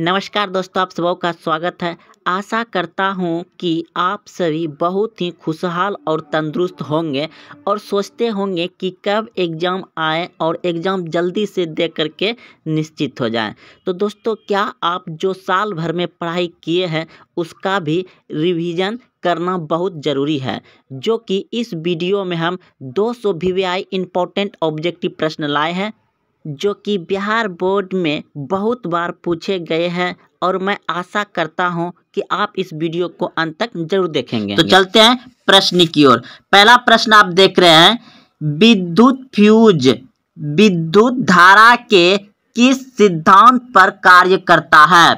नमस्कार दोस्तों आप सब का स्वागत है आशा करता हूँ कि आप सभी बहुत ही खुशहाल और तंदुरुस्त होंगे और सोचते होंगे कि कब एग्ज़ाम आए और एग्ज़ाम जल्दी से दे करके निश्चित हो जाए तो दोस्तों क्या आप जो साल भर में पढ़ाई किए हैं उसका भी रिवीजन करना बहुत ज़रूरी है जो कि इस वीडियो में हम 200 सौ V V I important objective प्रश्न लाए हैं जो कि बिहार बोर्ड में बहुत बार पूछे गए हैं और मैं आशा करता हूं कि आप इस वीडियो को अंत तक जरूर देखेंगे तो चलते हैं प्रश्न की ओर पहला प्रश्न आप देख रहे हैं विद्युत फ्यूज विद्युत धारा के किस सिद्धांत पर कार्य करता है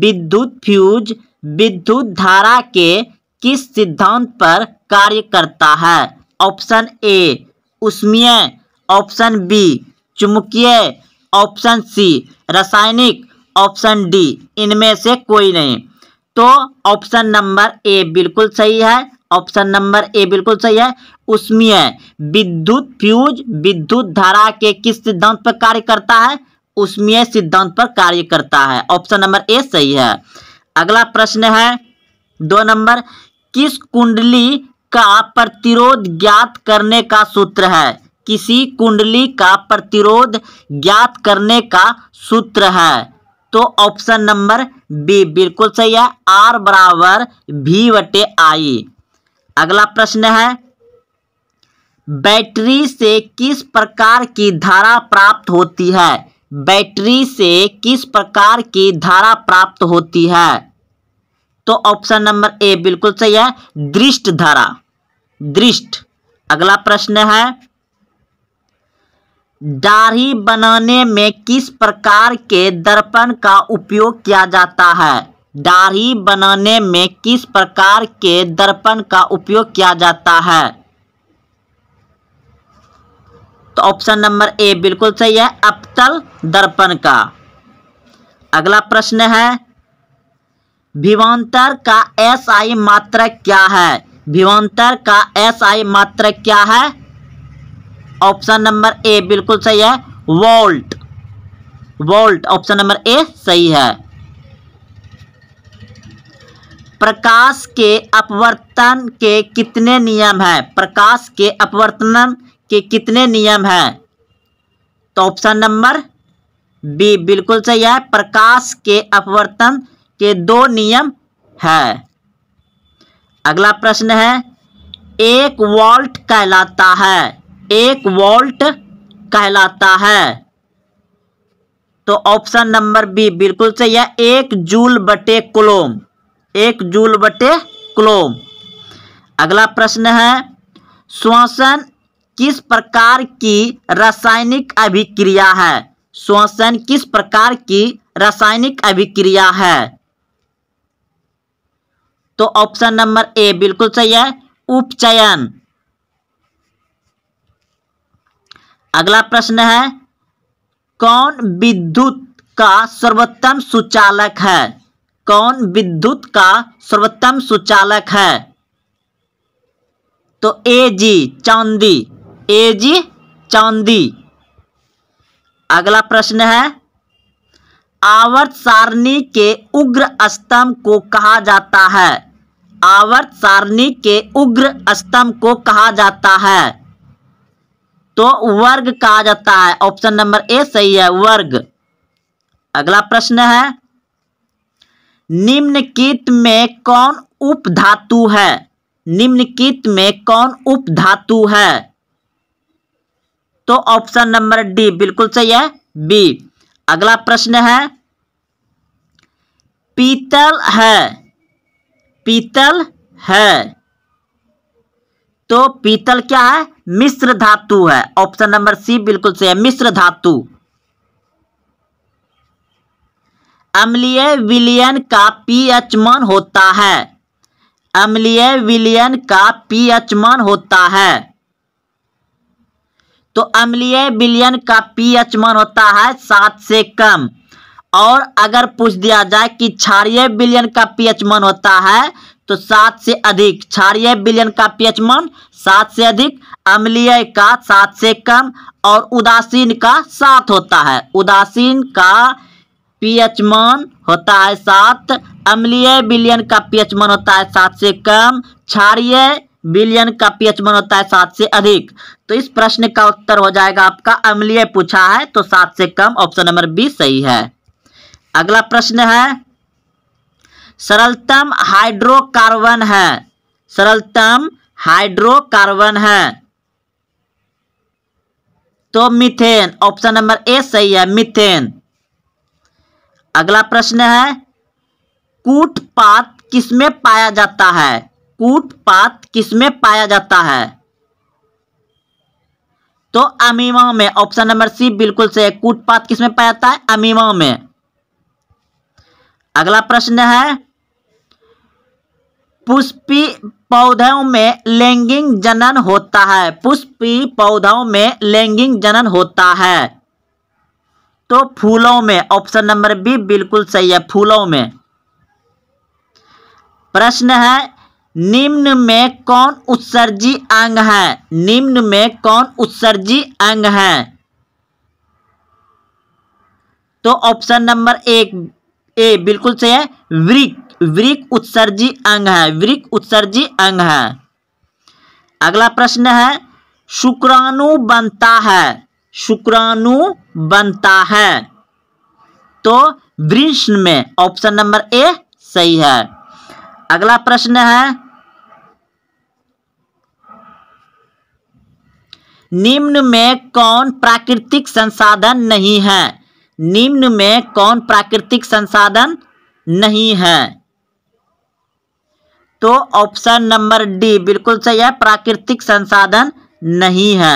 विद्युत फ्यूज विद्युत धारा के किस सिद्धांत पर कार्य करता है ऑप्शन ए उष्मीय ऑप्शन बी चुंबकीय ऑप्शन सी रासायनिक ऑप्शन डी इनमें से कोई नहीं तो ऑप्शन नंबर ए बिल्कुल सही है ऑप्शन नंबर ए बिल्कुल सही है उष्मीय विद्युत फ्यूज विद्युत धारा के किस सिद्धांत पर कार्य करता है उसमीय सिद्धांत पर कार्य करता है ऑप्शन नंबर ए सही है अगला प्रश्न है दो नंबर किस कुंडली का प्रतिरोध ज्ञात करने का सूत्र है किसी कुंडली का प्रतिरोध ज्ञात करने का सूत्र है तो ऑप्शन नंबर बी बिल्कुल सही है आर बराबर भी वटे आई अगला प्रश्न है बैटरी से किस प्रकार की धारा प्राप्त होती है बैटरी से किस प्रकार की धारा प्राप्त होती है तो ऑप्शन नंबर ए बिल्कुल सही है दृष्ट धारा दृष्ट अगला प्रश्न है दाढ़ी बनाने में किस प्रकार के दर्पण का उपयोग किया जाता है दाढ़ी बनाने में किस प्रकार के दर्पण का उपयोग किया जाता है तो ऑप्शन नंबर ए बिल्कुल सही है अपतल दर्पण का अगला प्रश्न है विवांतर का एसआई मात्रक क्या है विवांतर का एसआई मात्रक क्या है ऑप्शन नंबर ए बिल्कुल सही है volt volt option number A सही है प्रकाश के अपवर्तन के कितने नियम हैं प्रकाश के अपवर्तन के कितने नियम हैं तो ऑप्शन नंबर बी बिल्कुल सही है प्रकाश के अपवर्तन के दो नियम है अगला प्रश्न है एक वॉल्ट कहलाता है एक वोल्ट कहलाता है तो ऑप्शन नंबर बी बिल्कुल सही है एक जूल बटे कुलोम एक जूल बटे कुलोम अगला प्रश्न है श्वसन किस प्रकार की रासायनिक अभिक्रिया है श्वसन किस प्रकार की रासायनिक अभिक्रिया है तो ऑप्शन नंबर ए बिल्कुल सही है उपचयन अगला प्रश्न है कौन विद्युत का सर्वोत्तम सुचालक है कौन विद्युत का सर्वोत्तम सुचालक है तो ए जी चांदी ए जी चांदी अगला प्रश्न है आवर्त सारणी के उग्र स्तंभ को कहा जाता है आवर्त सारणी के उग्र स्तंभ को कहा जाता है तो वर्ग कहा जाता है ऑप्शन नंबर ए सही है वर्ग अगला प्रश्न है निम्नलिखित में कौन उपधातु है निम्नलिखित में कौन उपधातु है तो ऑप्शन नंबर डी बिल्कुल सही है बी अगला प्रश्न है पीतल है पीतल है तो पीतल क्या है मिश्र धातु है ऑप्शन नंबर सी बिल्कुल सही है मिश्र धातु अम्लीय विलियन का पीएच मान होता है अम्लीय विलियन का पीएच मान होता है तो अम्लीय विलियन का पीएच मान होता है सात से कम और अगर पूछ दिया जाए कि क्षारीय विलियन का पीएच मान होता है तो सात से अधिक क्षारिय विलयन का पीएच मान सात से अधिक अम्लीय का सात से कम और उदासीन का सात होता है उदासीन का पीएच मान होता है सात अम्लीय विलयन का पीएच मान होता है सात से कम क्षारिय विलयन का पीएच मान होता है सात से अधिक तो इस प्रश्न का उत्तर हो जाएगा आपका अम्लीय पूछा है तो सात से कम ऑप्शन नंबर बी सही है अगला प्रश्न है सरलतम हाइड्रोकार्बन है सरलतम हाइड्रोकार्बन है तो मिथेन ऑप्शन नंबर ए सही है मिथेन अगला प्रश्न है कूटपात किसमें पाया जाता है कूटपात किसमें पाया जाता है तो अमीमा में ऑप्शन नंबर सी बिल्कुल सही है कूटपात किसमें पाया जाता है अमीमा में अगला प्रश्न है पुष्पी पौधों में लैंगिक जनन होता है पुष्पी पौधों में लैंगिक जनन होता है तो फूलों में ऑप्शन नंबर बी बिल्कुल सही है फूलों में प्रश्न है निम्न में कौन उत्सर्जी अंग है निम्न में कौन उत्सर्जी अंग है तो ऑप्शन नंबर एक ए बिल्कुल सही है वृक्ष वृक उत्सर्जी अंग है वृक उत्सर्जी अंग है अगला प्रश्न है शुक्राणु बनता है शुक्राणु बनता है तो वृष्ण में ऑप्शन नंबर ए सही है अगला प्रश्न है निम्न में कौन प्राकृतिक संसाधन नहीं है निम्न में कौन प्राकृतिक संसाधन नहीं है तो ऑप्शन नंबर डी बिल्कुल सही है प्राकृतिक संसाधन नहीं है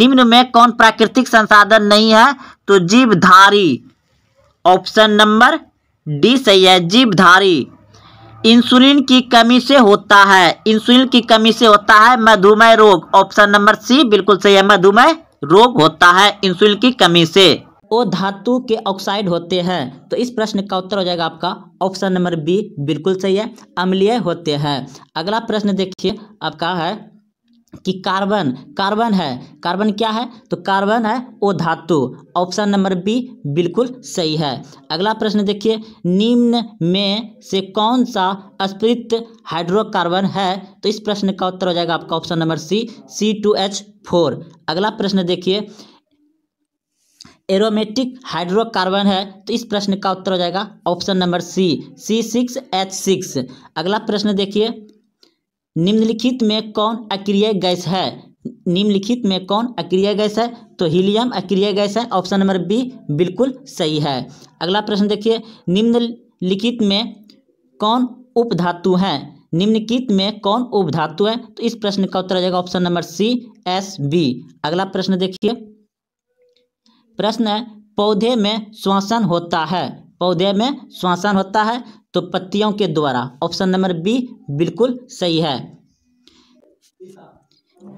निम्न में कौन प्राकृतिक संसाधन नहीं है तो जीवधारी ऑप्शन नंबर डी सही है जीवधारी इंसुलिन की कमी से होता है इंसुलिन की कमी से होता है मधुमेह रोग ऑप्शन नंबर सी बिल्कुल सही है मधुमेह रोग होता है इंसुलिन की कमी से ओ धातु के ऑक्साइड होते हैं तो इस प्रश्न का उत्तर हो जाएगा आपका ऑप्शन नंबर बी बिल्कुल सही है अम्लीय होते हैं अगला प्रश्न देखिए आपका है कि कार्बन कार्बन है कार्बन क्या है तो कार्बन है ओ धातु ऑप्शन नंबर बी बिल्कुल सही है अगला प्रश्न देखिए निम्न में से कौन सा अस्पृत हाइड्रोकार्बन है तो इस प्रश्न का उत्तर हो जाएगा आपका option number C C two H four अगला प्रश्न देखिए एरोमेटिक हाइड्रोकार्बन है तो इस प्रश्न का उत्तर हो जाएगा option number C C six H six अगला प्रश्न देखिए निम्नलिखित में कौन अक्रिय गैस है निम्नलिखित में कौन अक्रिय गैस है तो हीलियम अक्रिय गैस है ऑप्शन नंबर बी बिल्कुल सही है अगला प्रश्न देखिए निम्नलिखित में कौन उपधातु है निम्नलिखित में कौन उपधातु है तो इस प्रश्न का उत्तर आ जाएगा option number C S B अगला प्रश्न देखिए प्रश्न है पौधे में श्वसन होता है पौधे में श्वसन होता है तो पत्तियों के द्वारा ऑप्शन नंबर बी बिल्कुल सही है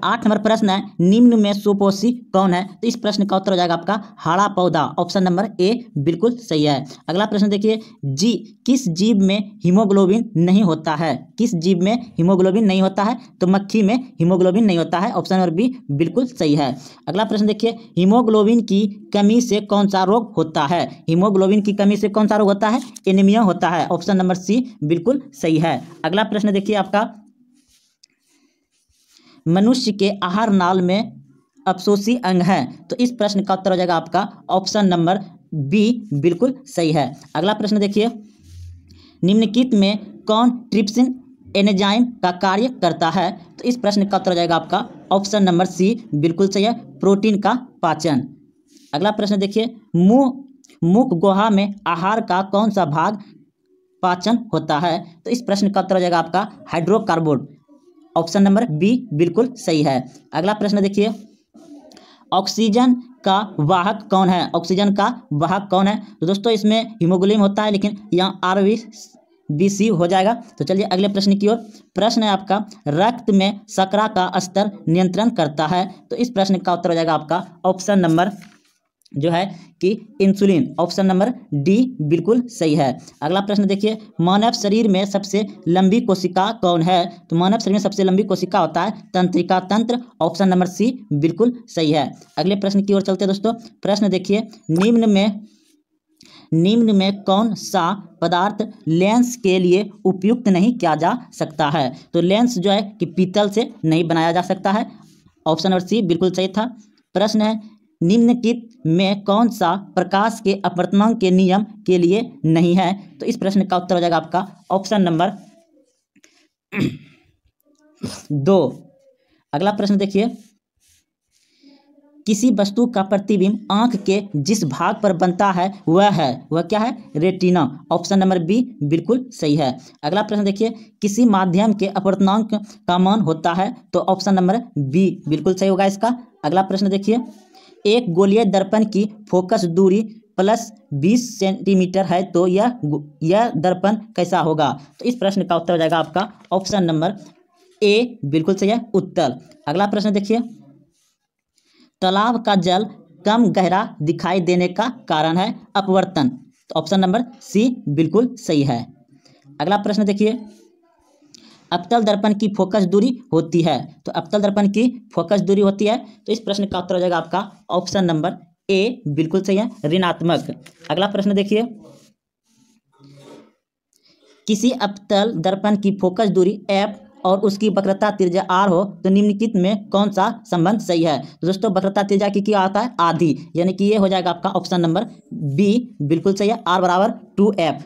आठ नंबर प्रश्न है निम्न में सुपोषी कौन है तो इस प्रश्न का उत्तर हो जाएगा आपका हरा पौधा ऑप्शन नंबर ए बिल्कुल सही है अगला प्रश्न देखिए जी किस जीव में हीमोग्लोबिन नहीं होता है किस जीव में हीमोग्लोबिन नहीं होता है तो मक्खी में हीमोग्लोबिन नहीं होता है ऑप्शन नंबर बी बिल्कुल सही है अगला प्रश्न देखिए हीमोग्लोबिन की कमी से कौन सा रोग होता है हीमोग्लोबिन की कमी से कौन सा रोग होता है एनीमिया होता है ऑप्शन नंबर सी बिल्कुल सही है अगला प्रश्न देखिए आपका मनुष्य के आहार नाल में अफसोसी अंग है तो इस प्रश्न का उत्तर हो जाएगा आपका ऑप्शन नंबर बी बिल्कुल सही है अगला प्रश्न देखिए निम्नलिखित में कौन ट्रिप्सिन एनेजाइम का कार्य करता है तो इस प्रश्न का उत्तर हो जाएगा आपका ऑप्शन नंबर सी बिल्कुल सही है प्रोटीन का पाचन अगला प्रश्न देखिए मुंह मुख गोहा में आहार का कौन सा भाग पाचन होता है तो इस प्रश्न का उत्तर हो जाएगा आपका हाइड्रोकार्बोन ऑप्शन नंबर बी बिल्कुल सही है अगला प्रश्न देखिए ऑक्सीजन का वाहक कौन है ऑक्सीजन का वाहक कौन है तो दोस्तों इसमें हीमोग्लोबिन होता है लेकिन यहाँ आर वी बी सी हो जाएगा तो चलिए अगले प्रश्न की ओर प्रश्न है आपका रक्त में शकरा का स्तर नियंत्रण करता है तो इस प्रश्न का उत्तर हो जाएगा आपका ऑप्शन नंबर जो है कि इंसुलिन ऑप्शन नंबर डी बिल्कुल सही है अगला प्रश्न देखिए मानव शरीर में सबसे लंबी कोशिका कौन है तो मानव शरीर में सबसे लंबी कोशिका होता है तंत्रिका तंत्र ऑप्शन नंबर सी बिल्कुल सही है अगले प्रश्न की ओर चलते हैं दोस्तों प्रश्न देखिए निम्न में निम्न में कौन सा पदार्थ लेंस के लिए उपयुक्त नहीं किया जा सकता है तो लेंस जो है कि पीतल से नहीं बनाया जा सकता है ऑप्शन नंबर सी बिल्कुल सही था प्रश्न है निम्नलिखित में कौन सा प्रकाश के अपवर्तनांक के नियम के लिए नहीं है तो इस प्रश्न का उत्तर हो जाएगा आपका ऑप्शन नंबर दो अगला प्रश्न देखिए किसी वस्तु का प्रतिबिंब आंख के जिस भाग पर बनता है वह है वह क्या है रेटिना ऑप्शन नंबर बी बिल्कुल सही है अगला प्रश्न देखिए किसी माध्यम के अपवर्तनांक का मान होता है तो ऑप्शन नंबर बी बिल्कुल सही होगा इसका अगला प्रश्न देखिए एक गोलीय दर्पण की फोकस दूरी प्लस बीस सेंटीमीटर है तो यह यह दर्पण कैसा होगा तो इस प्रश्न का उत्तर हो जाएगा आपका ऑप्शन नंबर ए बिल्कुल सही है उत्तर अगला प्रश्न देखिए तालाब का जल कम गहरा दिखाई देने का कारण है अपवर्तन तो ऑप्शन नंबर सी बिल्कुल सही है अगला प्रश्न देखिए अवतल दर्पण की फोकस दूरी होती है तो अवतल दर्पण की फोकस दूरी होती है तो इस प्रश्न का उत्तर हो जाएगा आपका ऑप्शन नंबर ए बिल्कुल सही है ऋणात्मक अगला प्रश्न देखिए किसी अवतल दर्पण की फोकस दूरी एप और उसकी वक्रता त्रिज्या आर हो तो निम्नलिखित में कौन सा संबंध सही है तो दोस्तों वक्रता त्रिज्या की क्या होता है आधी यानी कि ये हो जाएगा आपका ऑप्शन नंबर बी बिल्कुल सही है आर बराबर टू एफ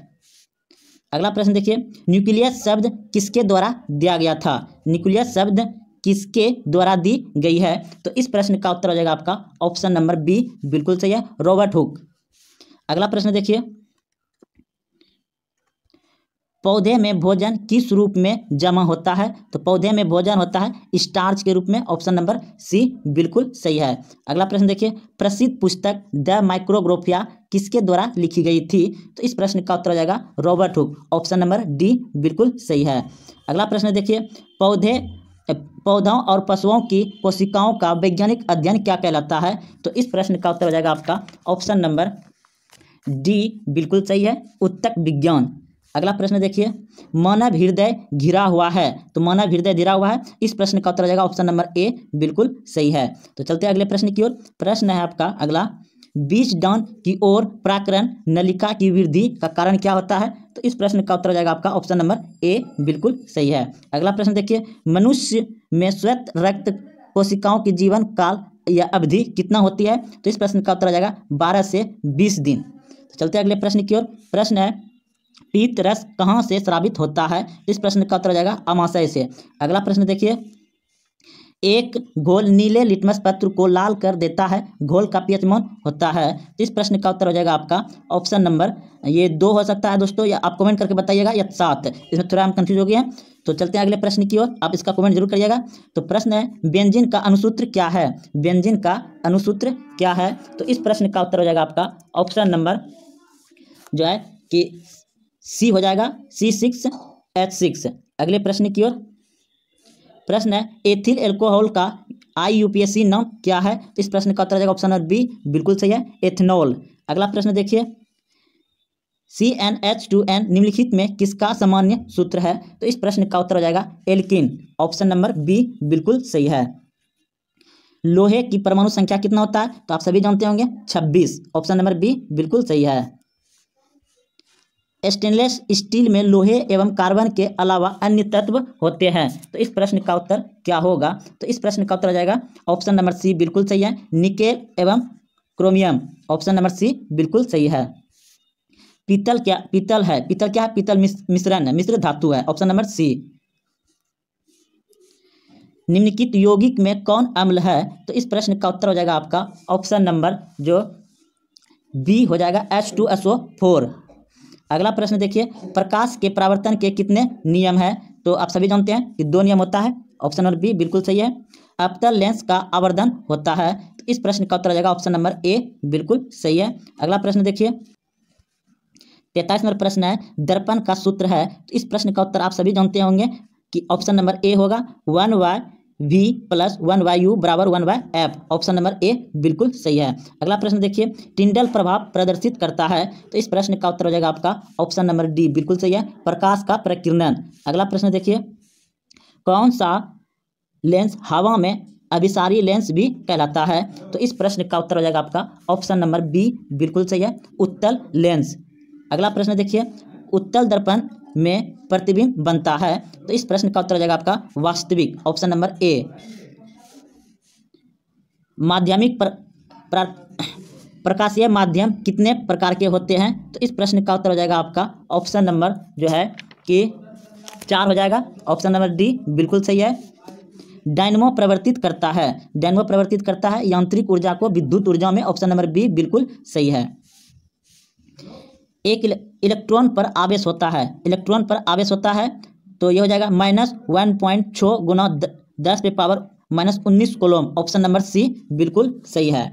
अगला प्रश्न देखिए न्यूक्लियस शब्द किसके द्वारा दिया गया था न्यूक्लियस शब्द किसके द्वारा दी गई है तो इस प्रश्न का उत्तर हो जाएगा आपका ऑप्शन नंबर बी बिल्कुल सही है रॉबर्ट हुक अगला प्रश्न देखिए पौधे में भोजन किस रूप में जमा होता है तो पौधे में भोजन होता है स्टार्च के रूप में ऑप्शन नंबर सी बिल्कुल सही है अगला प्रश्न देखिए प्रसिद्ध पुस्तक द माइक्रोग्रोफिया किसके द्वारा लिखी गई थी तो इस प्रश्न का उत्तर हो जाएगा Robert Hooke option number D बिल्कुल सही है अगला प्रश्न देखिए पौधे पौधों और पशुओं की कोशिकाओं का वैज्ञानिक अध्ययन क्या कहलाता है तो इस प्रश्न का उत्तर हो जाएगा आपका ऑप्शन नंबर डी बिल्कुल सही है उत्तक विज्ञान अगला प्रश्न देखिए मानव हृदय घिरा हुआ है तो मानव हृदय घिरा हुआ है इस प्रश्न का उत्तर आ जाएगा ऑप्शन नंबर ए बिल्कुल सही है तो चलते हैं अगले प्रश्न की ओर प्रश्न है आपका अगला बीज डाउन की ओर प्राकरण नलिका की वृद्धि का कारण क्या होता है तो इस प्रश्न का उत्तर आ जाएगा आपका ऑप्शन नंबर ए बिल्कुल सही है अगला प्रश्न देखिए मनुष्य में श्वेत रक्त कोशिकाओं की जीवन काल या अवधि कितना होती है तो इस प्रश्न का उत्तर आ जाएगा बारह से बीस दिन तो चलते अगले प्रश्न की ओर प्रश्न है पीत रस कहाँ से श्रावित होता है इस प्रश्न का उत्तर जाएगा अमाशय से अगला प्रश्न देखिए एक घोल नीले लिटमस पत्र को लाल कर देता है घोल का पीएच मौन होता है इस प्रश्न का उत्तर हो जाएगा आपका ऑप्शन नंबर ये दो हो सकता है दोस्तों या आप कमेंट करके बताइएगा या सात इसमें थोड़ा हम कंफ्यूज हो गए हैं तो चलते हैं अगले प्रश्न की ओर आप इसका कमेंट जरूर करिएगा तो प्रश्न है व्यंजन का अनुसूत्र क्या है व्यंजन का अनुसूत्र क्या है तो इस प्रश्न का उत्तर हो जाएगा आपका ऑप्शन नंबर जो है कि सी हो जाएगा सी सिक्स एच सिक्स अगले प्रश्न की ओर प्रश्न है एथिल एल्कोहल का आई सी नाम क्या है इस प्रश्न का उत्तर जाएगा ऑप्शन नंबर बी बिल्कुल सही है एथेनॉल अगला प्रश्न देखिए C N H two N निम्नलिखित में किसका सामान्य सूत्र है तो इस प्रश्न का उत्तर हो जाएगा एल्किन ऑप्शन नंबर बी बिल्कुल सही है लोहे की परमाणु संख्या कितना होता है तो आप सभी जानते होंगे 26 ऑप्शन नंबर बी बिल्कुल सही है स्टेनलेस स्टील में लोहे एवं कार्बन के अलावा अन्य तत्व होते हैं तो इस प्रश्न का उत्तर क्या होगा तो इस प्रश्न का उत्तर आ जाएगा ऑप्शन नंबर सी बिल्कुल सही है निकेल एवं क्रोमियम ऑप्शन नंबर सी बिल्कुल सही है पीतल क्या पीतल है पीतल क्या है पीतल मिश्रण है मिश्र धातु है ऑप्शन नंबर सी निम्नलिखित यौगिक में कौन अम्ल है तो इस प्रश्न का उत्तर हो जाएगा आपका ऑप्शन नंबर जो बी हो जाएगा H two S O four अगला प्रश्न देखिए प्रकाश के प्रावर्तन के कितने नियम हैं तो आप सभी जानते हैं कि दो नियम होता है ऑप्शन नंबर बी बिल्कुल सही है अवतल लेंस का आवर्धन होता है तो इस प्रश्न का उत्तर आ जाएगा ऑप्शन नंबर ए बिल्कुल सही है अगला प्रश्न देखिए तैतालीस नंबर प्रश्न है दर्पण का सूत्र है तो इस प्रश्न का उत्तर आप सभी जानते होंगे कि ऑप्शन नंबर ए होगा one by V plus one by U बराबर one by F option number A बिल्कुल सही है अगला प्रश्न देखिए टिंडल प्रभाव प्रदर्शित करता है तो इस प्रश्न का उत्तर हो जाएगा आपका ऑप्शन नंबर डी बिल्कुल सही है प्रकाश का प्रकीर्णन अगला प्रश्न देखिए कौन सा लेंस हवा में अभिसारी लेंस भी कहलाता है तो इस प्रश्न का उत्तर हो जाएगा आपका ऑप्शन नंबर बी बिल्कुल सही है उत्तल लेंस अगला प्रश्न देखिए उत्तल दर्पण में प्रतिबिंब बनता है तो इस प्रश्न का उत्तर हो जाएगा आपका वास्तविक ऑप्शन नंबर ए माध्यमिक प्रकाशीय माध्यम कितने प्रकार के होते हैं तो इस प्रश्न का उत्तर हो जाएगा आपका ऑप्शन नंबर जो है कि चार हो जाएगा ऑप्शन नंबर डी बिल्कुल सही है डायनमो प्रवर्तित करता है डायनमो प्रवर्तित करता है यांत्रिक ऊर्जा को विद्युत ऊर्जा में ऑप्शन नंबर बी बिल्कुल सही है एक इलेक्ट्रॉन पर आवेश होता है इलेक्ट्रॉन पर आवेश होता है तो ये हो जाएगा माइनस वन पॉइंट छः गुना दस पे पावर माइनस उन्नीस कोलोम ऑप्शन नंबर सी बिल्कुल सही है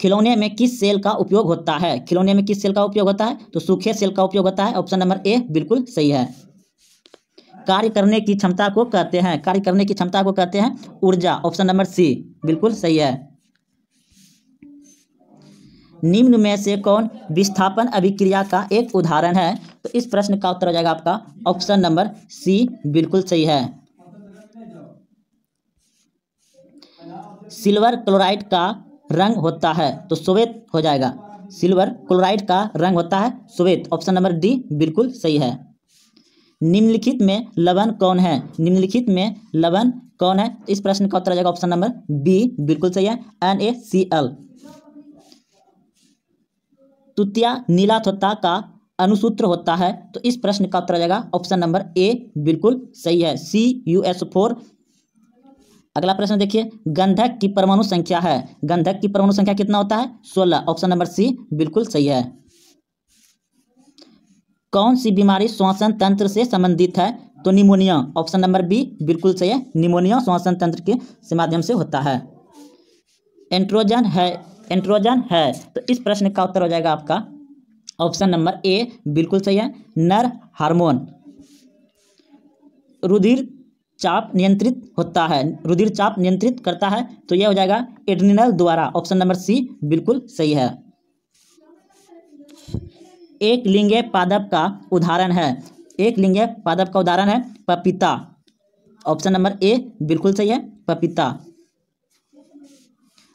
खिलौने में किस सेल का उपयोग होता है खिलौने में किस सेल का उपयोग होता है तो सूखे सेल का उपयोग होता है ऑप्शन नंबर ए बिल्कुल सही है कार्य करने की क्षमता को कहते हैं कार्य करने की क्षमता को कहते हैं ऊर्जा ऑप्शन नंबर सी बिल्कुल सही है निम्न में से कौन विस्थापन अभिक्रिया का एक उदाहरण है तो इस प्रश्न का उत्तर हो जाएगा आपका ऑप्शन नंबर सी बिल्कुल सही है सिल्वर क्लोराइड का रंग होता है तो श्वेत हो जाएगा सिल्वर क्लोराइड का रंग होता है श्वेत ऑप्शन नंबर डी बिल्कुल सही है निम्नलिखित में लवण कौन है निम्नलिखित में लवण कौन है इस प्रश्न का उत्तर आ जाएगा ऑप्शन नंबर बी बिल्कुल सही है एन ए सी एल तुतिया नीलाथोता का अनुसूत्र होता है तो इस प्रश्न का उत्तर जाएगा ऑप्शन नंबर ए बिल्कुल सही है सी यू एस फोर अगला प्रश्न देखिए गंधक की परमाणु संख्या है गंधक की परमाणु संख्या कितना होता है सोलह ऑप्शन नंबर सी बिल्कुल सही है कौन सी बीमारी श्वसन तंत्र से संबंधित है तो निमोनिया ऑप्शन नंबर बी बिल्कुल सही है निमोनिया श्वसन तंत्र के माध्यम से होता है एंट्रोजन है एंट्रोजन है तो इस प्रश्न का उत्तर हो जाएगा आपका ऑप्शन नंबर ए बिल्कुल सही है नर हार्मोन रुधिर चाप नियंत्रित होता है रुधिर चाप नियंत्रित करता है तो यह हो जाएगा एडनिनल द्वारा ऑप्शन नंबर सी बिल्कुल सही है एक लिंगे पादप का उदाहरण है एक लिंगे पादप का उदाहरण है पपीता ऑप्शन नंबर ए बिल्कुल सही है पपीता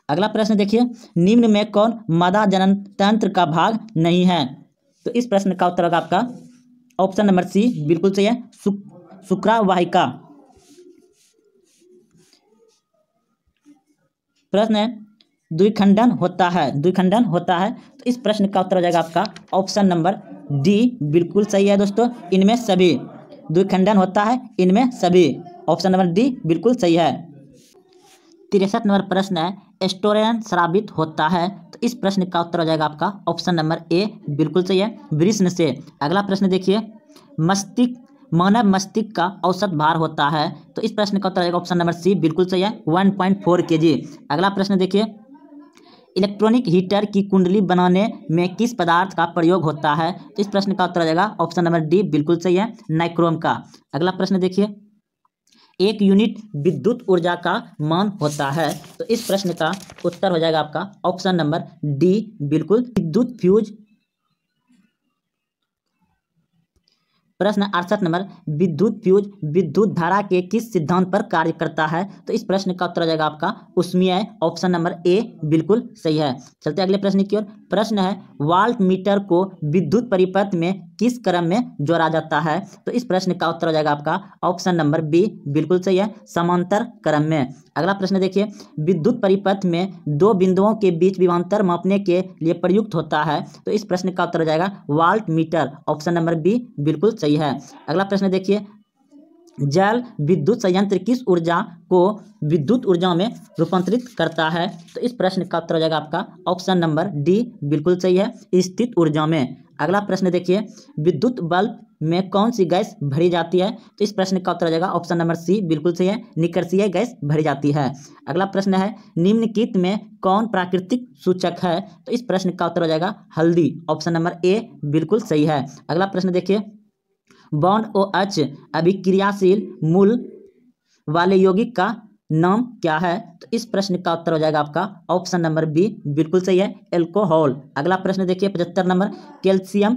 अगला प्रश्न देखिए निम्न में कौन मदा जनन तंत्र का भाग नहीं है तो इस प्रश्न का उत्तर होगा आपका ऑप्शन नंबर सी बिल्कुल सही है सु, शुक्रावाहिका प्रश्न है द्विखंडन होता है द्विखंडन होता है तो इस प्रश्न का उत्तर हो जाएगा आपका ऑप्शन नंबर डी बिल्कुल सही है दोस्तों इनमें सभी द्विखंडन होता है इनमें सभी ऑप्शन नंबर डी बिल्कुल सही है तिरसठ नंबर प्रश्न है स्टोरेन श्रावित होता है तो इस प्रश्न का उत्तर हो जाएगा आपका ऑप्शन नंबर ए बिल्कुल सही है वृष्ण से अगला प्रश्न देखिए मस्तिष्क मानव मस्तिष्क का औसत भार होता है तो इस प्रश्न का उत्तर आएगा ऑप्शन नंबर सी बिल्कुल सही है वन पॉइंट फोर के जी अगला प्रश्न देखिए इलेक्ट्रॉनिक हीटर की कुंडली बनाने में किस पदार्थ का प्रयोग होता है तो इस प्रश्न का उत्तर आ जाएगा ऑप्शन नंबर डी बिल्कुल सही है नाइक्रोम का अगला प्रश्न देखिए एक यूनिट विद्युत ऊर्जा का मान होता है तो इस प्रश्न का उत्तर हो जाएगा आपका ऑप्शन नंबर डी बिल्कुल विद्युत फ्यूज प्रश्न अड़सठ नंबर विद्युत फ्यूज विद्युत धारा के किस सिद्धांत पर कार्य करता है तो इस प्रश्न का उत्तर हो जाएगा आपका उसमें ऑप्शन नंबर ए बिल्कुल सही है चलते अगले प्रश्न की ओर प्रश्न है वाल्ट मीटर को विद्युत परिपथ में किस क्रम में जोड़ा जाता है तो इस प्रश्न का उत्तर हो जाएगा आपका ऑप्शन नंबर बी बिल्कुल सही है समांतर क्रम में अगला प्रश्न देखिए विद्युत परिपथ में दो बिंदुओं के बीच विमानतर मापने के लिए प्रयुक्त होता है तो इस प्रश्न का उत्तर हो जाएगा volt meter option number B बिल्कुल सही है अगला प्रश्न देखिए जल विद्युत संयंत्र किस ऊर्जा को विद्युत ऊर्जा में रूपांतरित करता है तो इस प्रश्न का उत्तर हो जाएगा आपका ऑप्शन नंबर डी बिल्कुल सही है स्थित ऊर्जा में अगला प्रश्न देखिए विद्युत बल्ब में कौन सी गैस भरी जाती है तो इस प्रश्न का उत्तर जाएगा ऑप्शन नंबर सी बिल्कुल सही है निकर्षीय गैस भरी जाती है अगला प्रश्न है निम्नलिखित में कौन प्राकृतिक सूचक है तो इस प्रश्न का उत्तर हो जाएगा हल्दी ऑप्शन नंबर ए बिल्कुल सही है अगला प्रश्न देखिए बॉन्ड ओ एच अभिक्रियाशील मूल वाले यौगिक का नाम क्या है तो इस प्रश्न का उत्तर हो जाएगा आपका ऑप्शन नंबर बी बिल्कुल सही है एल्कोहल अगला प्रश्न देखिए पचहत्तर नंबर कैल्शियम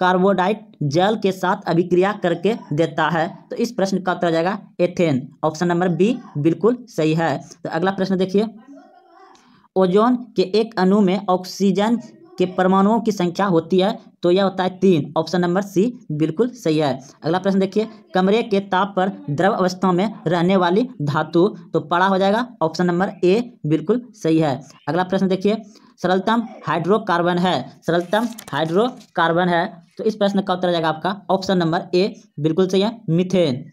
कार्बोडाइट जल के साथ अभिक्रिया करके देता है तो इस प्रश्न का उत्तर हो जाएगा एथेन ऑप्शन नंबर बी बिल्कुल सही है तो अगला प्रश्न देखिए ओजोन के एक अणु में ऑक्सीजन के परमाणुओं की संख्या होती है तो यह होता है तीन ऑप्शन नंबर सी बिल्कुल सही है अगला प्रश्न देखिए कमरे के ताप पर द्रव अवस्था में रहने वाली धातु तो पड़ा हो जाएगा ऑप्शन नंबर ए बिल्कुल सही है अगला प्रश्न देखिए सरलतम हाइड्रोकार्बन है सरलतम हाइड्रोकार्बन है तो इस प्रश्न का उत्तर जाएगा आपका ऑप्शन नंबर ए बिल्कुल सही है मिथेन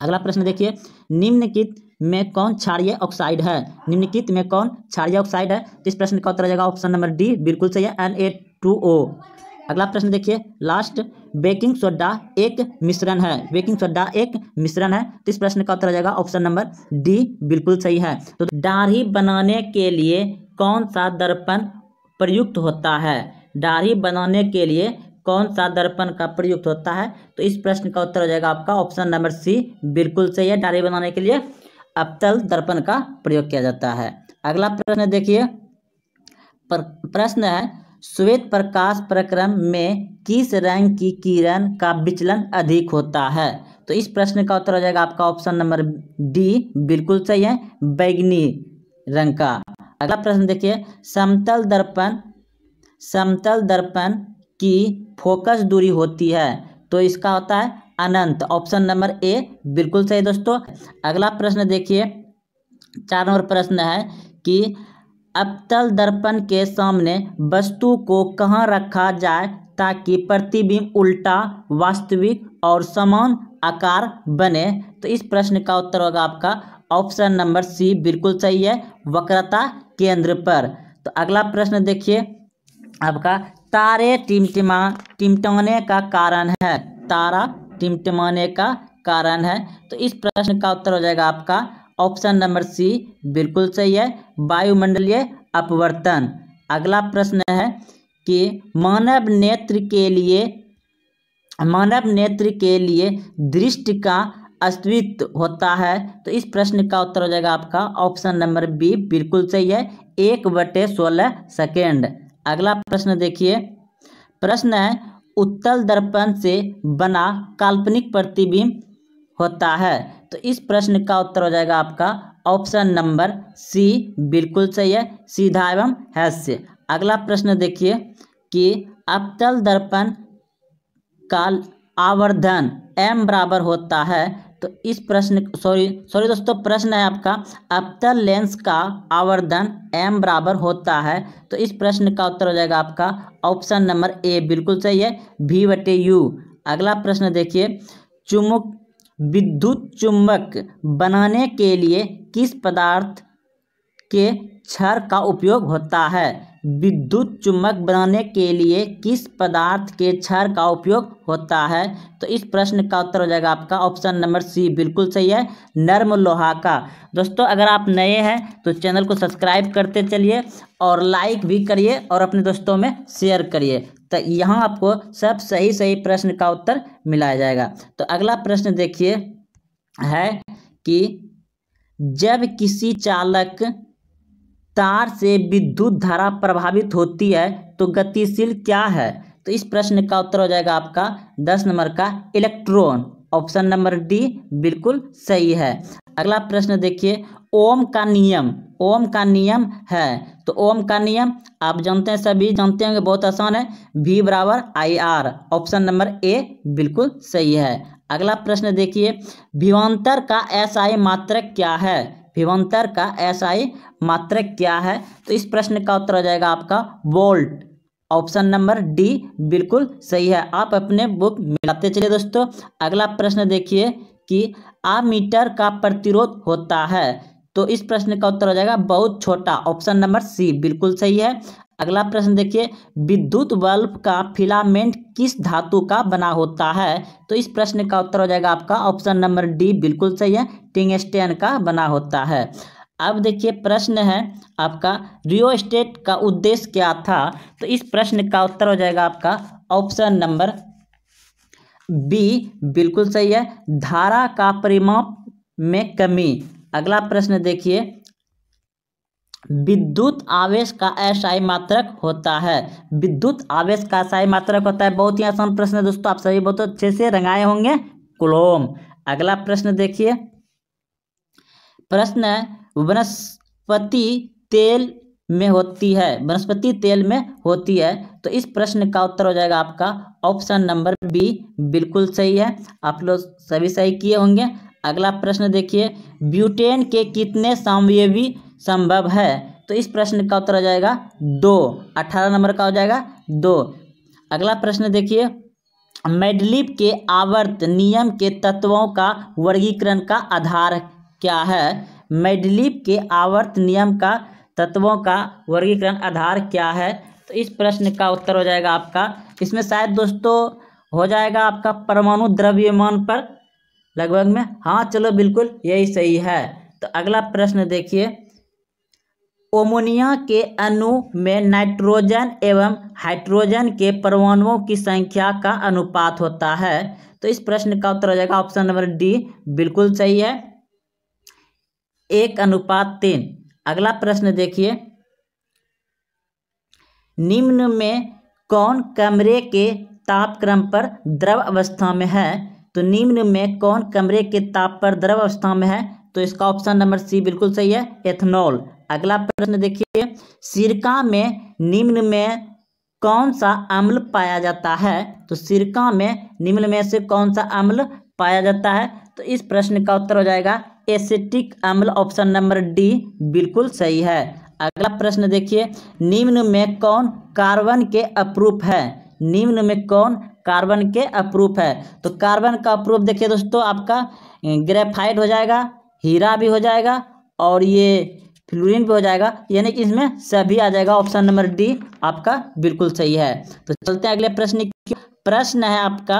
अगला प्रश्न देखिए निम्न की में कौन क्षारिय ऑक्साइड है निम्नलिखित में कौन क्षारिय ऑक्साइड है तो इस प्रश्न का उत्तर आ जाएगा ऑप्शन नंबर डी बिल्कुल सही है एन ए टू ओ अगला प्रश्न देखिए लास्ट बेकिंग सोडा एक मिश्रण है बेकिंग सोडा एक मिश्रण है तो इस प्रश्न का उत्तर आ जाएगा ऑप्शन नंबर डी बिल्कुल सही है तो दाढ़ी बनाने के लिए कौन सा दर्पण प्रयुक्त होता है दाढ़ी बनाने के लिए कौन सा दर्पण का प्रयुक्त होता है तो इस प्रश्न का उत्तर हो जाएगा आपका ऑप्शन नंबर सी बिल्कुल सही है दाढ़ी बनाने के लिए अपतल दर्पण का प्रयोग किया जाता है अगला प्रश्न देखिए प्रश्न है श्वेत प्रकाश प्रक्रम में किस रंग की किरण का विचलन अधिक होता है तो इस प्रश्न का उत्तर हो जाएगा आपका ऑप्शन नंबर डी बिल्कुल सही है बैगनी रंग का अगला प्रश्न देखिए समतल दर्पण समतल दर्पण की फोकस दूरी होती है तो इसका होता है अनंत ऑप्शन नंबर ए बिल्कुल सही दोस्तों अगला प्रश्न देखिए चार नंबर प्रश्न है कि अबतल दर्पण के सामने वस्तु को कहाँ रखा जाए ताकि प्रतिबिंब उल्टा वास्तविक और समान आकार बने तो इस प्रश्न का उत्तर होगा आपका ऑप्शन नंबर सी बिल्कुल सही है वक्रता केंद्र पर तो अगला प्रश्न देखिए आपका तारे टिमटिमा टिमटाने का कारण है तारा टिमटिमाने का कारण है तो इस प्रश्न का उत्तर हो जाएगा आपका ऑप्शन नंबर सी बिल्कुल सही है वायुमंडलीय अपवर्तन अगला प्रश्न है कि मानव नेत्र के लिए मानव नेत्र के लिए दृष्टि का अस्तित्व होता है तो इस प्रश्न का उत्तर हो जाएगा आपका ऑप्शन नंबर बी बिल्कुल सही है एक बटे सोलह सेकेंड अगला प्रश्न देखिए प्रश्न है उत्तल दर्पण से बना काल्पनिक प्रतिबिंब होता है तो इस प्रश्न का उत्तर हो जाएगा आपका ऑप्शन नंबर सी बिल्कुल सही है सीधा एवं हैस्य अगला प्रश्न देखिए कि अवतल दर्पण का आवर्धन एम बराबर होता है तो इस प्रश्न सॉरी सॉरी दोस्तों प्रश्न है आपका अवतल लेंस का आवर्धन एम बराबर होता है तो इस प्रश्न का उत्तर हो जाएगा आपका ऑप्शन नंबर ए बिल्कुल सही है भी वटे यू अगला प्रश्न देखिए चुम्बक विद्युत चुम्बक बनाने के लिए किस पदार्थ के क्षर का उपयोग होता है विद्युत चुम्बक बनाने के लिए किस पदार्थ के क्षर का उपयोग होता है तो इस प्रश्न का उत्तर हो जाएगा आपका ऑप्शन नंबर सी बिल्कुल सही है नर्म लोहा का दोस्तों अगर आप नए हैं तो चैनल को सब्सक्राइब करते चलिए और लाइक भी करिए और अपने दोस्तों में शेयर करिए तो यहाँ आपको सब सही सही प्रश्न का उत्तर मिलाया जाएगा तो अगला प्रश्न देखिए है कि जब किसी चालक तार से विद्युत धारा प्रभावित होती है तो गतिशील क्या है तो इस प्रश्न का उत्तर हो जाएगा आपका दस नंबर का इलेक्ट्रॉन ऑप्शन नंबर डी बिल्कुल सही है अगला प्रश्न देखिए ओम का नियम ओम का नियम है तो ओम का नियम आप जानते हैं सभी जानते होंगे बहुत आसान है वी बराबर I R option number A बिल्कुल सही है अगला प्रश्न देखिए भिवान्तर का एसआई मात्रक क्या है विभंतर का एसआई मात्रक क्या है तो इस प्रश्न का उत्तर हो जाएगा आपका वोल्ट ऑप्शन नंबर डी बिल्कुल सही है आप अपने बुक मिलाते चलिए दोस्तों अगला प्रश्न देखिए कि आ मीटर का प्रतिरोध होता है तो इस प्रश्न का उत्तर हो जाएगा बहुत छोटा ऑप्शन नंबर सी बिल्कुल सही है अगला प्रश्न देखिए विद्युत बल्ब का फिलामेंट किस धातु का बना होता है तो इस प्रश्न का उत्तर हो जाएगा आपका ऑप्शन नंबर डी बिल्कुल सही है टिंगस्टेन का बना होता है अब देखिए प्रश्न है आपका रियो स्टेट का उद्देश्य क्या था तो इस प्रश्न का उत्तर हो जाएगा आपका ऑप्शन नंबर बी बिल्कुल सही है धारा का परिमाप में कमी अगला प्रश्न देखिए विद्युत आवेश का एसआई मात्रक होता है विद्युत आवेश का एसआई मात्रक होता है बहुत ही आसान प्रश्न है दोस्तों आप सभी बहुत अच्छे से रंगाए होंगे क्लोम अगला प्रश्न देखिए प्रश्न वनस्पति तेल में होती है वनस्पति तेल में होती है तो इस प्रश्न का उत्तर हो जाएगा आपका ऑप्शन नंबर बी बिल्कुल सही है आप लोग सभी सही किए होंगे अगला प्रश्न देखिए ब्यूटेन के कितने सामयवी संभव है तो इस प्रश्न का उत्तर हो जाएगा दो अठारह नंबर का हो जाएगा दो अगला प्रश्न देखिए मेडलिप के आवर्त नियम के तत्वों का वर्गीकरण का आधार क्या है मेडलिप के आवर्त नियम का तत्वों का वर्गीकरण आधार क्या है तो इस प्रश्न का उत्तर हो जाएगा आपका इसमें शायद दोस्तों हो जाएगा आपका परमाणु द्रव्यमान पर लगभग में हाँ चलो बिल्कुल यही सही है तो अगला प्रश्न देखिए ओमोनिया के अणु में नाइट्रोजन एवं हाइड्रोजन के परमाणुओं की संख्या का अनुपात होता है तो इस प्रश्न का उत्तर हो जाएगा ऑप्शन नंबर डी बिल्कुल सही है एक अनुपात तीन अगला प्रश्न देखिए निम्न में कौन कमरे के तापक्रम पर द्रव अवस्था में है तो निम्न में कौन कमरे के ताप पर द्रव अवस्था में है तो इसका ऑप्शन नंबर सी बिल्कुल सही है एथनॉल अगला प्रश्न देखिए सिरका में निम्न में कौन सा अम्ल पाया जाता है तो सिरका में निम्न में से कौन सा अम्ल पाया जाता है तो इस प्रश्न का उत्तर हो जाएगा एसिटिक अम्ल ऑप्शन नंबर डी बिल्कुल सही है अगला प्रश्न देखिए निम्न में कौन कार्बन के अप्रूप है निम्न में कौन कार्बन के अप्रूप है तो कार्बन का अप्रूप देखिए दोस्तों आपका ग्रेफाइट हो जाएगा हीरा भी हो जाएगा और ये फ्लोरीन भी हो जाएगा यानी कि इसमें सभी आ जाएगा ऑप्शन नंबर डी आपका बिल्कुल सही है तो चलते हैं अगले प्रश्न प्रश्न है आपका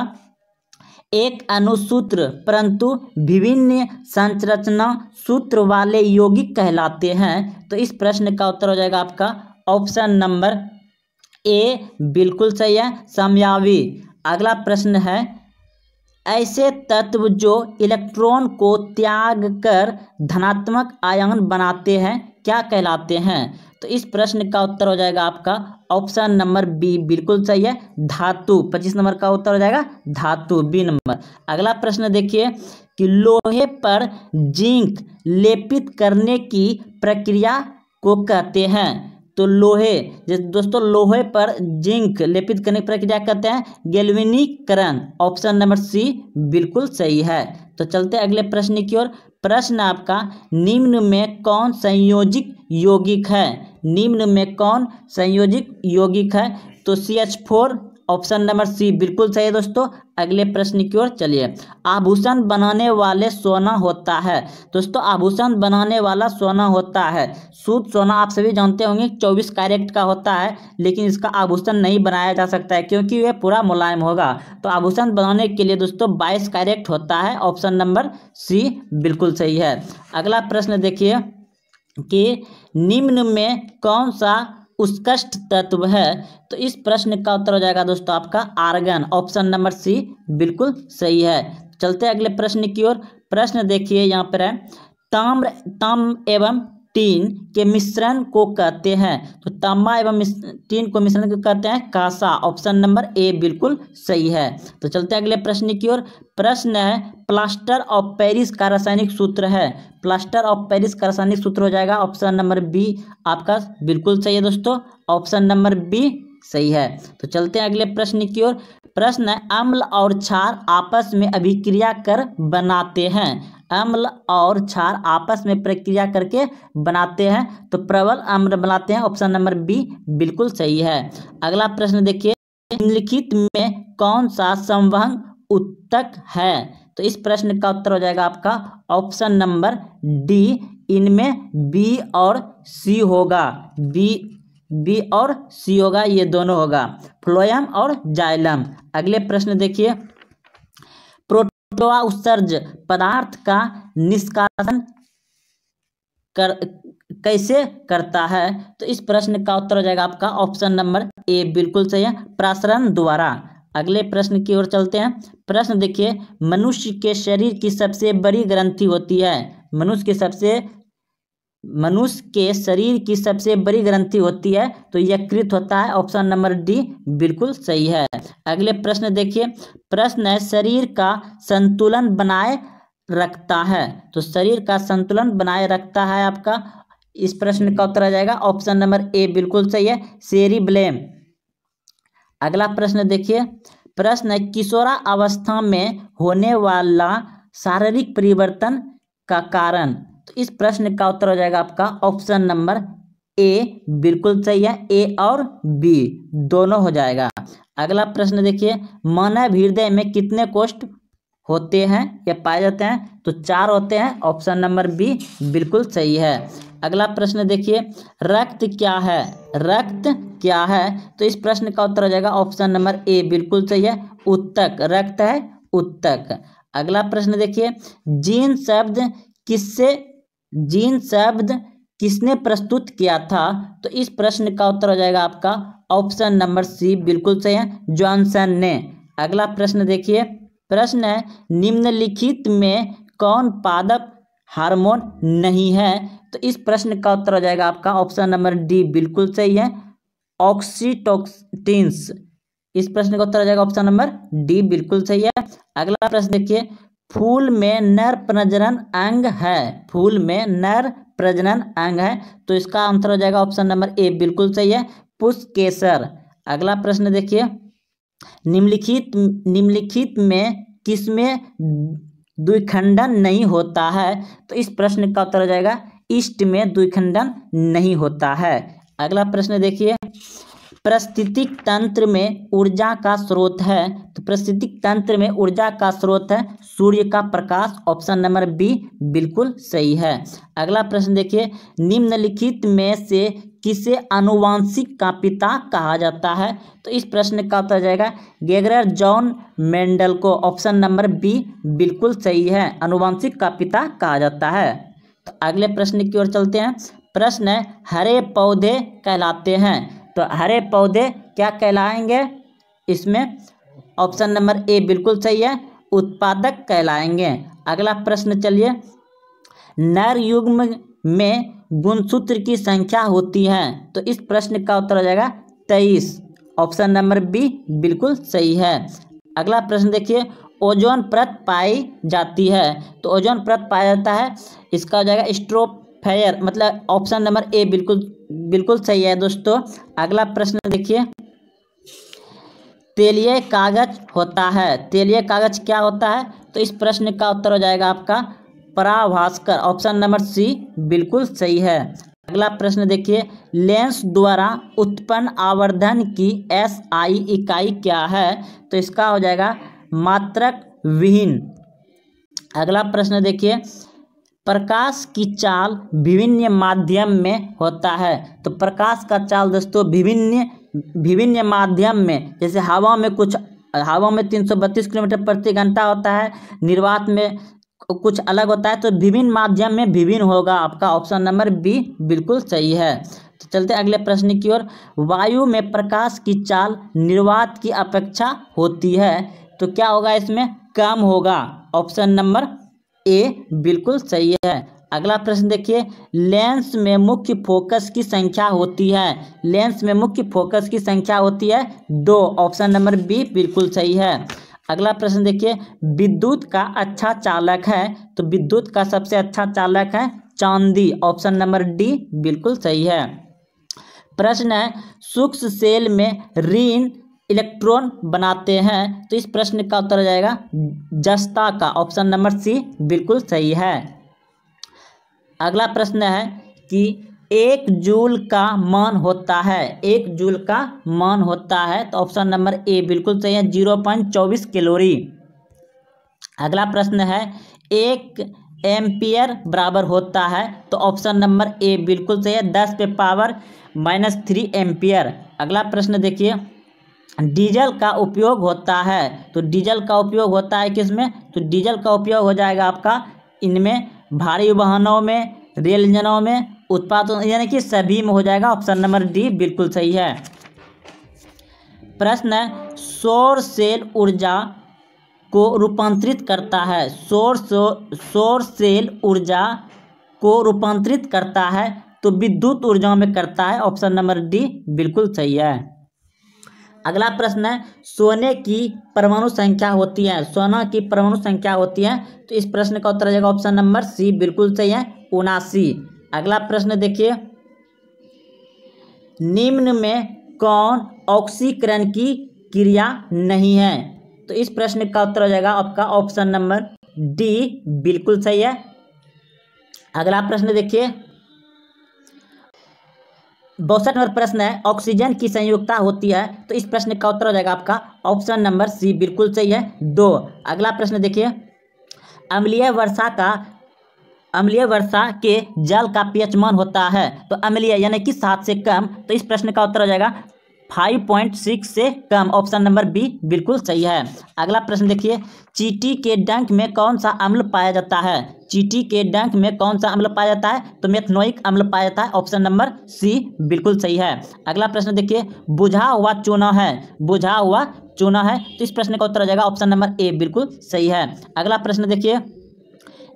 एक अनुसूत्र परंतु विभिन्न संरचना सूत्र वाले यौगिक कहलाते हैं तो इस प्रश्न का उत्तर हो जाएगा आपका ऑप्शन नंबर ए बिल्कुल सही है समयावी अगला प्रश्न है ऐसे तत्व जो इलेक्ट्रॉन को त्याग कर धनात्मक आयन बनाते हैं क्या कहलाते हैं तो इस प्रश्न का उत्तर हो जाएगा आपका ऑप्शन नंबर बी बिल्कुल सही है धातु पच्चीस नंबर का उत्तर हो जाएगा धातु बी नंबर अगला प्रश्न देखिए कि लोहे पर जिंक लेपित करने की प्रक्रिया को कहते हैं तो लोहे दोस्तों लोहे पर जिंक लेपित करने की प्रक्रिया कहते हैं गेलविनीकरण ऑप्शन नंबर सी बिल्कुल सही है तो चलते अगले प्रश्न की ओर प्रश्न आपका निम्न में कौन संयोजिक यौगिक है निम्न में कौन संयोजिक यौगिक है तो C H four option number C बिल्कुल सही है दोस्तों अगले प्रश्न की ओर चलिए आभूषण बनाने वाले सोना होता है दोस्तों आभूषण बनाने वाला सोना होता है सूद सोना आप सभी जानते होंगे चौबीस कैरेट का होता है लेकिन इसका आभूषण नहीं बनाया जा सकता है क्योंकि यह पूरा मुलायम होगा तो आभूषण बनाने के लिए दोस्तों बाईस कैरेक्ट होता है ऑप्शन नंबर सी बिल्कुल सही है अगला प्रश्न देखिए कि निम्न में कौन सा उत्कृष्ट तत्व है तो इस प्रश्न का उत्तर हो जाएगा दोस्तों आपका आर्गन ऑप्शन नंबर सी बिल्कुल सही है चलते अगले प्रश्न की ओर प्रश्न देखिए यहाँ पर है ताम्र ताम एवं टीन के मिश्रण को कहते हैं तो तांबा एवं टीन को मिश्रण को कहते हैं कासा ऑप्शन नंबर ए बिल्कुल सही है तो चलते हैं अगले प्रश्न की ओर प्रश्न है प्लास्टर ऑफ पेरिस का रासायनिक सूत्र है प्लास्टर ऑफ पेरिस का रासायनिक सूत्र हो जाएगा ऑप्शन नंबर बी आपका बिल्कुल सही है दोस्तों ऑप्शन नंबर बी सही है तो चलते हैं अगले प्रश्न की ओर प्रश्न है अम्ल और क्षार आपस में अभिक्रिया कर बनाते हैं अम्ल और क्षार आपस में प्रक्रिया करके बनाते हैं तो प्रबल अम्ल बनाते हैं ऑप्शन नंबर बी बिल्कुल सही है अगला प्रश्न देखिए निम्नलिखित में कौन सा संवहन उत्तक है तो इस प्रश्न का उत्तर हो जाएगा आपका ऑप्शन नंबर डी इनमें बी और सी होगा बी बी और सी होगा ये दोनों होगा फ्लोयम और जाइलम अगले प्रश्न देखिए प्रोटोआ उत्सर्ज पदार्थ का निष्कासन कर कैसे करता है तो इस प्रश्न का उत्तर हो जाएगा आपका ऑप्शन नंबर ए बिल्कुल सही है प्रसरण द्वारा अगले प्रश्न की ओर चलते हैं प्रश्न देखिए मनुष्य के शरीर की सबसे बड़ी ग्रंथि होती है मनुष्य की सबसे मनुष्य के शरीर की सबसे बड़ी ग्रंथि होती है तो यह कृत होता है ऑप्शन नंबर डी बिल्कुल सही है अगले प्रश्न देखिए प्रश्न है शरीर का संतुलन बनाए रखता है तो शरीर का संतुलन बनाए रखता है आपका इस प्रश्न का उत्तर आ जाएगा ऑप्शन नंबर ए बिल्कुल सही है सेरी ब्लेम अगला प्रश्न देखिए प्रश्न किशोरा अवस्था में होने वाला शारीरिक परिवर्तन का कारण तो इस प्रश्न का उत्तर हो जाएगा आपका ऑप्शन नंबर ए बिल्कुल सही है ए और बी दोनों हो जाएगा अगला प्रश्न देखिए मानव हृदय में कितने कोष्ठ होते हैं या पाए जाते हैं तो चार होते हैं ऑप्शन नंबर बी बिल्कुल सही है अगला प्रश्न देखिए रक्त क्या है रक्त क्या है तो इस प्रश्न का उत्तर हो जाएगा ऑप्शन नंबर ए बिल्कुल सही है उत्तक रक्त है उत्तक अगला प्रश्न देखिए जीन शब्द किससे जीन शब्द किसने प्रस्तुत किया था तो इस प्रश्न का उत्तर हो जाएगा आपका ऑप्शन नंबर सी बिल्कुल सही है जॉनसन ने अगला प्रश्न देखिए प्रश्न है निम्नलिखित में कौन पादप हार्मोन नहीं है तो इस प्रश्न का उत्तर हो जाएगा आपका ऑप्शन नंबर डी बिल्कुल सही है ऑक्सीटोक्सिन्स इस प्रश्न का उत्तर हो जाएगा ऑप्शन नंबर डी बिल्कुल सही है अगला प्रश्न देखिए फूल में नर प्रजनन अंग है फूल में नर प्रजनन अंग है तो इसका आंसर हो जाएगा ऑप्शन नंबर ए बिल्कुल सही है पुष्केसर अगला प्रश्न देखिए निम्नलिखित निम्नलिखित में किसमें द्विखंडन नहीं होता है तो इस प्रश्न का उत्तर हो जाएगा ईस्ट में द्विखंडन नहीं होता है अगला प्रश्न देखिए प्रस्थितिक तंत्र में ऊर्जा का स्रोत है तो प्रस्थितिक तंत्र में ऊर्जा का स्रोत है सूर्य का प्रकाश ऑप्शन नंबर बी बिल्कुल सही है अगला प्रश्न देखिए निम्नलिखित में से किसे अनुवांशिक का पिता कहा जाता है तो इस प्रश्न का उत्तर जाएगा गेगरर जॉन मेंडल को ऑप्शन नंबर बी बिल्कुल सही है अनुवांशिक का पिता कहा जाता है तो अगले प्रश्न की ओर चलते हैं प्रश्न है हरे पौधे कहलाते हैं तो हरे पौधे क्या कहलाएंगे इसमें ऑप्शन नंबर ए बिल्कुल सही है उत्पादक कहलाएंगे अगला प्रश्न चलिए नर युग्म में गुणसूत्र की संख्या होती है तो इस प्रश्न का उत्तर हो जाएगा तेईस ऑप्शन नंबर बी बिल्कुल सही है अगला प्रश्न देखिए ओजोन प्रत पाई जाती है तो ओजोन प्रत पाया जाता है इसका हो जाएगा स्ट्रोप फेयर मतलब ऑप्शन नंबर ए बिल्कुल बिल्कुल सही है दोस्तों अगला प्रश्न देखिए तेलीय कागज होता है तेलीय कागज क्या होता है तो इस प्रश्न का उत्तर हो जाएगा आपका पराभास्कर ऑप्शन नंबर सी बिल्कुल सही है अगला प्रश्न देखिए लेंस द्वारा उत्पन्न आवर्धन की एस आई इकाई क्या है तो इसका हो जाएगा मात्रक विहीन अगला प्रश्न देखिए प्रकाश की चाल विभिन्न माध्यम में होता है तो प्रकाश का चाल दोस्तों विभिन्न विभिन्न माध्यम में जैसे हवा में कुछ हवा में 332 किलोमीटर प्रति घंटा होता है निर्वात में कुछ अलग होता है तो विभिन्न माध्यम में विभिन्न होगा आपका ऑप्शन नंबर बी बिल्कुल सही है तो चलते अगले प्रश्न की ओर वायु में प्रकाश की चाल निर्वात की अपेक्षा होती है तो क्या होगा इसमें कम होगा ऑप्शन नंबर ए बिल्कुल सही है अगला प्रश्न देखिए लेंस में मुख्य फोकस की संख्या होती है लेंस में मुख्य फोकस की संख्या होती है दो ऑप्शन नंबर बी बिल्कुल सही है अगला प्रश्न देखिए विद्युत का अच्छा चालक है तो विद्युत का सबसे अच्छा चालक है चांदी ऑप्शन नंबर डी बिल्कुल सही है प्रश्न है सूक्ष्म सेल में ऋण इलेक्ट्रॉन बनाते हैं तो इस प्रश्न का उत्तर हो जाएगा जस्ता का ऑप्शन नंबर सी बिल्कुल सही है अगला प्रश्न है कि एक जूल का मान होता है एक जूल का मान होता है तो ऑप्शन नंबर ए बिल्कुल सही है जीरो पॉइंट चौबीस कैलोरी अगला प्रश्न है एक एम्पियर बराबर होता है तो ऑप्शन नंबर ए बिल्कुल सही है दस पे पावर माइनस थ्री एम्पियर अगला प्रश्न देखिए डीजल का उपयोग होता है तो डीजल का उपयोग होता है किसमें तो डीजल का उपयोग हो जाएगा आपका इनमें भारी वाहनों में रेल इंजनों में उत्पादन यानी कि सभी में हो जाएगा ऑप्शन नंबर डी बिल्कुल सही है प्रश्न है सौर सेल ऊर्जा को रूपांतरित करता है सौर सौर सेल ऊर्जा को रूपांतरित करता है तो विद्युत ऊर्जा में करता है ऑप्शन नंबर डी बिल्कुल सही है अगला प्रश्न है सोने की परमाणु संख्या होती है सोना की परमाणु संख्या होती है तो इस प्रश्न का उत्तर जाएगा ऑप्शन नंबर सी बिल्कुल सही है उनासी अगला प्रश्न देखिए निम्न में कौन ऑक्सीकरण की क्रिया नहीं है तो इस प्रश्न का उत्तर हो जाएगा आपका ऑप्शन नंबर डी बिल्कुल सही है अगला प्रश्न देखिए बौसठ नंबर प्रश्न है ऑक्सीजन की संयुक्ता होती है तो इस प्रश्न का उत्तर हो जाएगा आपका ऑप्शन नंबर सी बिल्कुल सही है दो अगला प्रश्न देखिए अम्लीय वर्षा का अम्लीय वर्षा के जल का पीएच मान होता है तो अम्लीय यानी कि सात से कम तो इस प्रश्न का उत्तर हो जाएगा 5.6 से कम ऑप्शन नंबर बी बिल्कुल सही है अगला प्रश्न देखिए चीटी के डंक में कौन सा अम्ल पाया जाता है चीटी के डंक में कौन सा अम्ल पाया जाता है तो मेथनोइक अम्ल पाया जाता है ऑप्शन नंबर सी बिल्कुल सही है अगला प्रश्न देखिए बुझा हुआ चूना है बुझा हुआ चूना है तो इस प्रश्न का उत्तर आ जाएगा ऑप्शन नंबर ए बिल्कुल सही है अगला प्रश्न देखिए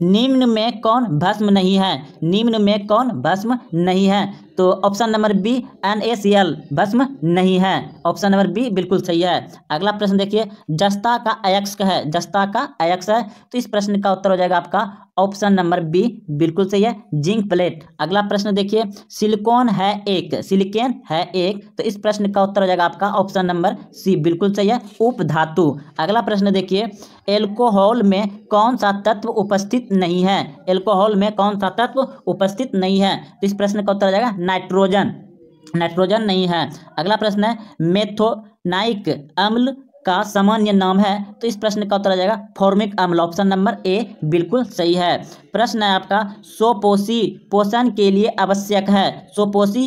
निम्न में कौन भस्म नहीं है निम्न में कौन भस्म नहीं है तो option number B N S L भस्म नहीं है ऑप्शन नंबर बी बिल्कुल सही है अगला प्रश्न देखिए जस्ता का अयक्ष है जस्ता का अयक्ष है तो इस प्रश्न का उत्तर हो जाएगा आपका ऑप्शन नंबर बी बिल्कुल सही है जिंक प्लेट अगला प्रश्न देखिए सिलिकॉन है एक सिलिकेन है एक तो इस प्रश्न का उत्तर हो जाएगा आपका ऑप्शन नंबर सी बिल्कुल सही है उप धातु अगला प्रश्न देखिए एल्कोहल में कौन सा तत्व उपस्थित नहीं है एल्कोहल में कौन सा तत्व उपस्थित नहीं है तो इस प्रश्न का उत्तर हो जाएगा नाइट्रोजन नाइट्रोजन नहीं है अगला प्रश्न है मेथोनाइक अम्ल का सामान्य नाम है तो इस प्रश्न का उत्तर आ जाएगा फॉर्मिक अम्ल ऑप्शन नंबर ए बिल्कुल सही है प्रश्न है आपका सोपोषी पोषण के लिए आवश्यक है सोपोषी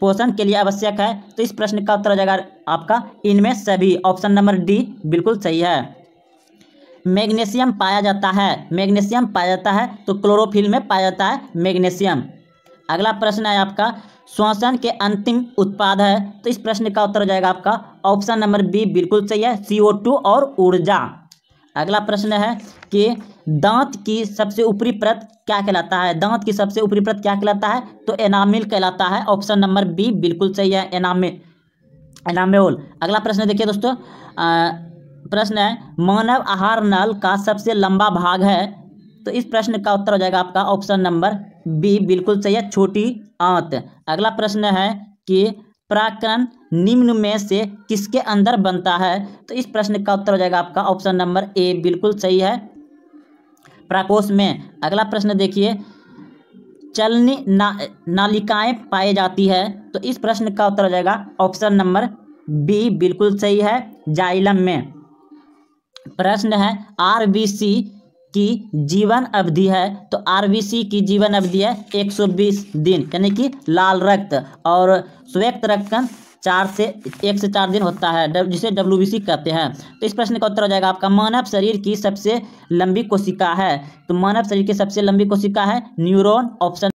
पोषण के लिए आवश्यक है तो इस प्रश्न का उत्तर आ जाएगा आपका इनमें सभी ऑप्शन नंबर डी बिल्कुल सही है मैग्नीशियम पाया जाता है मैग्नीशियम पाया जाता है तो क्लोरोफिल में पाया जाता है मैग्नीशियम अगला प्रश्न है आपका श्वसन के अंतिम उत्पाद है तो इस प्रश्न का उत्तर हो जाएगा आपका ऑप्शन नंबर बी बिल्कुल सही है सी और ऊर्जा अगला प्रश्न है कि दांत की सबसे ऊपरी प्रत क्या कहलाता है दांत की सबसे ऊपरी प्रत क्या कहलाता है तो एनामिल कहलाता है ऑप्शन नंबर बी बिल्कुल सही है एनामिल एनामेल अगला प्रश्न देखिए दोस्तों प्रश्न है मानव आहार नल का सबसे लंबा भाग है तो इस प्रश्न का उत्तर हो जाएगा आपका ऑप्शन नंबर बी बिल्कुल सही है छोटी आंत अगला प्रश्न है कि प्राकरण निम्न में से किसके अंदर बनता है तो इस प्रश्न का उत्तर हो जाएगा आपका ऑप्शन नंबर ए बिल्कुल सही है प्राकोष में अगला प्रश्न देखिए चलनी ना नालिकाएं पाई जाती है तो इस प्रश्न का उत्तर हो जाएगा ऑप्शन नंबर बी बिल्कुल सही है जाइलम में प्रश्न है आरबीसी बी की जीवन अवधि है तो आरबीसी की जीवन अवधि है 120 दिन यानी कि लाल रक्त और स्वेक्त रक्त चार से एक से चार दिन होता है जिसे डब्ल्यू कहते हैं तो इस प्रश्न का उत्तर हो जाएगा आपका मानव शरीर की सबसे लंबी कोशिका है तो मानव शरीर की सबसे लंबी कोशिका है न्यूरोन ऑप्शन